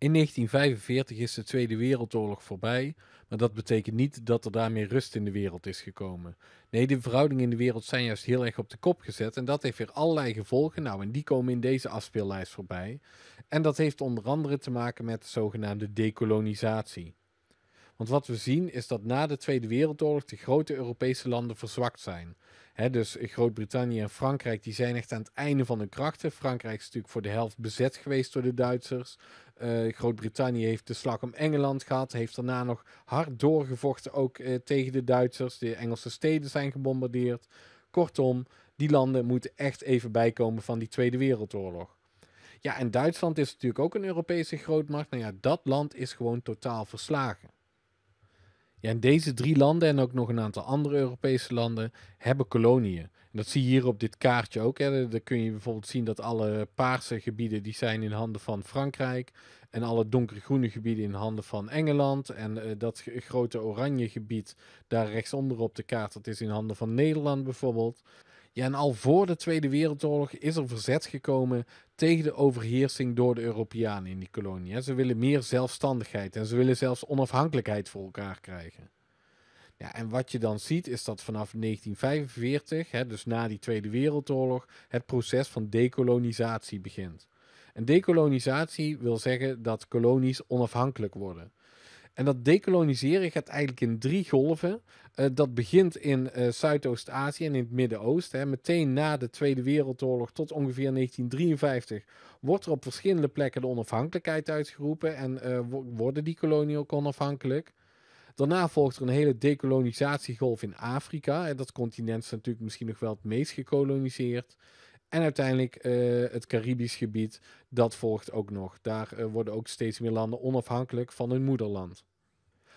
In 1945 is de Tweede Wereldoorlog voorbij, maar dat betekent niet dat er daarmee rust in de wereld is gekomen. Nee, de verhoudingen in de wereld zijn juist heel erg op de kop gezet en dat heeft weer allerlei gevolgen. Nou, en die komen in deze afspeellijst voorbij. En dat heeft onder andere te maken met de zogenaamde decolonisatie. Want wat we zien is dat na de Tweede Wereldoorlog de grote Europese landen verzwakt zijn. He, dus Groot-Brittannië en Frankrijk die zijn echt aan het einde van hun krachten. Frankrijk is natuurlijk voor de helft bezet geweest door de Duitsers. Eh, Groot-Brittannië heeft de slag om Engeland gehad. Heeft daarna nog hard doorgevochten ook eh, tegen de Duitsers. De Engelse steden zijn gebombardeerd. Kortom, die landen moeten echt even bijkomen van die Tweede Wereldoorlog. Ja, en Duitsland is natuurlijk ook een Europese grootmacht. Nou ja, dat land is gewoon totaal verslagen. Ja, en deze drie landen en ook nog een aantal andere Europese landen hebben koloniën. dat zie je hier op dit kaartje ook. Hè. Daar kun je bijvoorbeeld zien dat alle paarse gebieden die zijn in handen van Frankrijk. En alle donkergroene gebieden in handen van Engeland. En eh, dat grote oranje gebied daar rechtsonder op de kaart, dat is in handen van Nederland bijvoorbeeld. Ja, en al voor de Tweede Wereldoorlog is er verzet gekomen tegen de overheersing door de Europeanen in die kolonie. Ze willen meer zelfstandigheid en ze willen zelfs onafhankelijkheid voor elkaar krijgen. Ja, en wat je dan ziet is dat vanaf 1945, hè, dus na die Tweede Wereldoorlog, het proces van decolonisatie begint. En decolonisatie wil zeggen dat kolonies onafhankelijk worden. En dat decoloniseren gaat eigenlijk in drie golven. Eh, dat begint in eh, Zuidoost-Azië en in het Midden-Oosten. Meteen na de Tweede Wereldoorlog tot ongeveer 1953 wordt er op verschillende plekken de onafhankelijkheid uitgeroepen en eh, worden die koloniën ook onafhankelijk. Daarna volgt er een hele decolonisatiegolf in Afrika. En dat continent is natuurlijk misschien nog wel het meest gekoloniseerd. En uiteindelijk eh, het Caribisch gebied, dat volgt ook nog. Daar eh, worden ook steeds meer landen onafhankelijk van hun moederland.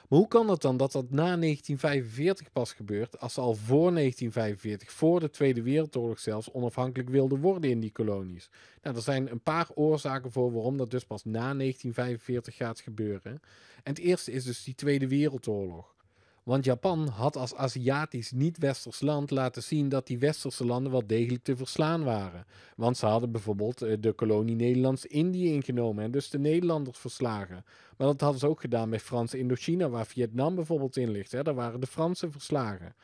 Maar hoe kan het dan dat dat na 1945 pas gebeurt, als ze al voor 1945, voor de Tweede Wereldoorlog zelfs, onafhankelijk wilden worden in die kolonies? Nou, er zijn een paar oorzaken voor waarom dat dus pas na 1945 gaat gebeuren. En het eerste is dus die Tweede Wereldoorlog. Want Japan had als Aziatisch niet-westers land laten zien dat die westerse landen wel degelijk te verslaan waren. Want ze hadden bijvoorbeeld eh, de kolonie Nederlands-Indië ingenomen en dus de Nederlanders verslagen. Maar dat hadden ze ook gedaan bij Frans Indochina, waar Vietnam bijvoorbeeld in ligt. Hè? Daar waren de Fransen verslagen.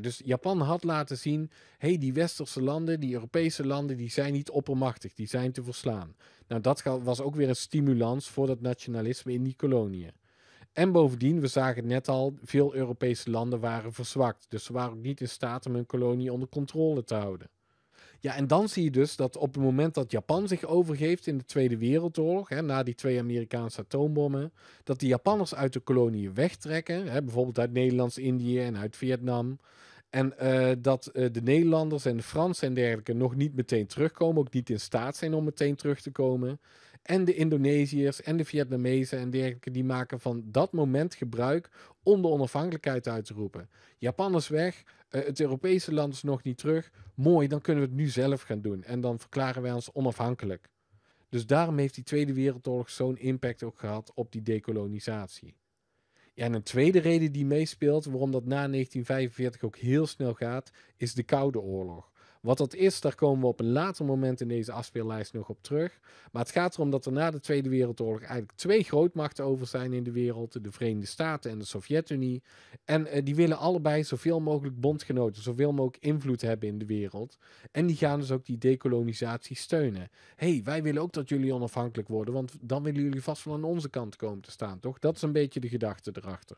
dus Japan had laten zien, hey, die westerse landen, die Europese landen, die zijn niet oppermachtig, die zijn te verslaan. Nou, dat was ook weer een stimulans voor dat nationalisme in die koloniën. En bovendien, we zagen het net al, veel Europese landen waren verzwakt. Dus ze waren ook niet in staat om hun kolonie onder controle te houden. Ja, en dan zie je dus dat op het moment dat Japan zich overgeeft in de Tweede Wereldoorlog, hè, na die twee Amerikaanse atoombommen, dat die Japanners uit de koloniën wegtrekken, hè, bijvoorbeeld uit Nederlands-Indië en uit Vietnam. En eh, dat eh, de Nederlanders en de Fransen en dergelijke nog niet meteen terugkomen, ook niet in staat zijn om meteen terug te komen. En de Indonesiërs en de Vietnamezen en dergelijke, die maken van dat moment gebruik om de onafhankelijkheid uit te roepen. Japan is weg, eh, het Europese land is nog niet terug. Mooi, dan kunnen we het nu zelf gaan doen. En dan verklaren wij ons onafhankelijk. Dus daarom heeft die Tweede Wereldoorlog zo'n impact ook gehad op die dekolonisatie. Ja, en een tweede reden die meespeelt, waarom dat na 1945 ook heel snel gaat, is de Koude Oorlog. Wat dat is, daar komen we op een later moment in deze afspeellijst nog op terug. Maar het gaat erom dat er na de Tweede Wereldoorlog eigenlijk twee grootmachten over zijn in de wereld: de Verenigde Staten en de Sovjet-Unie. En eh, die willen allebei zoveel mogelijk bondgenoten, zoveel mogelijk invloed hebben in de wereld. En die gaan dus ook die decolonisatie steunen. hey, wij willen ook dat jullie onafhankelijk worden, want dan willen jullie vast wel aan onze kant komen te staan, toch? Dat is een beetje de gedachte erachter.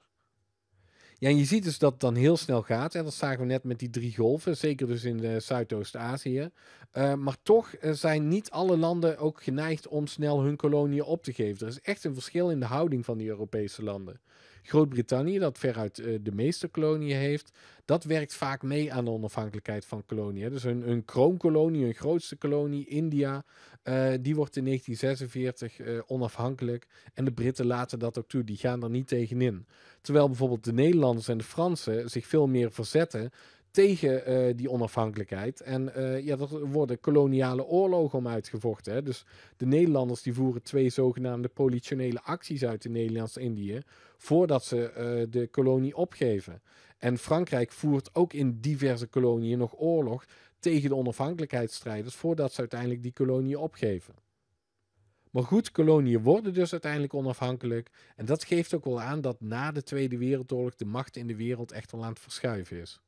Ja, je ziet dus dat het dan heel snel gaat. En dat zagen we net met die drie golven, zeker dus in eh, Zuidoost-Azië. Eh, maar toch eh, zijn niet alle landen ook geneigd om snel hun koloniën op te geven. Er is echt een verschil in de houding van die Europese landen. Groot-Brittannië, dat veruit eh, de meeste koloniën heeft, dat werkt vaak mee aan de onafhankelijkheid van koloniën. Dus een, kroonkolonie, hun grootste kolonie, India, eh, die wordt in 1946 eh, onafhankelijk. En de Britten laten dat ook toe, die gaan er niet tegenin. Terwijl bijvoorbeeld de Nederlanders en de Fransen zich veel meer verzetten tegen eh, die onafhankelijkheid. En uh, ja, er worden koloniale oorlogen om uitgevochten. Hè. Dus de Nederlanders die voeren twee zogenaamde politionele acties uit in Nederlands-Indië voordat ze eh, de kolonie opgeven. En Frankrijk voert ook in diverse koloniën nog oorlog tegen de onafhankelijkheidsstrijders voordat ze uiteindelijk die kolonie opgeven. Maar goed, koloniën worden dus uiteindelijk onafhankelijk. En dat geeft ook wel aan dat na de Tweede Wereldoorlog de macht in de wereld echt wel aan het verschuiven is.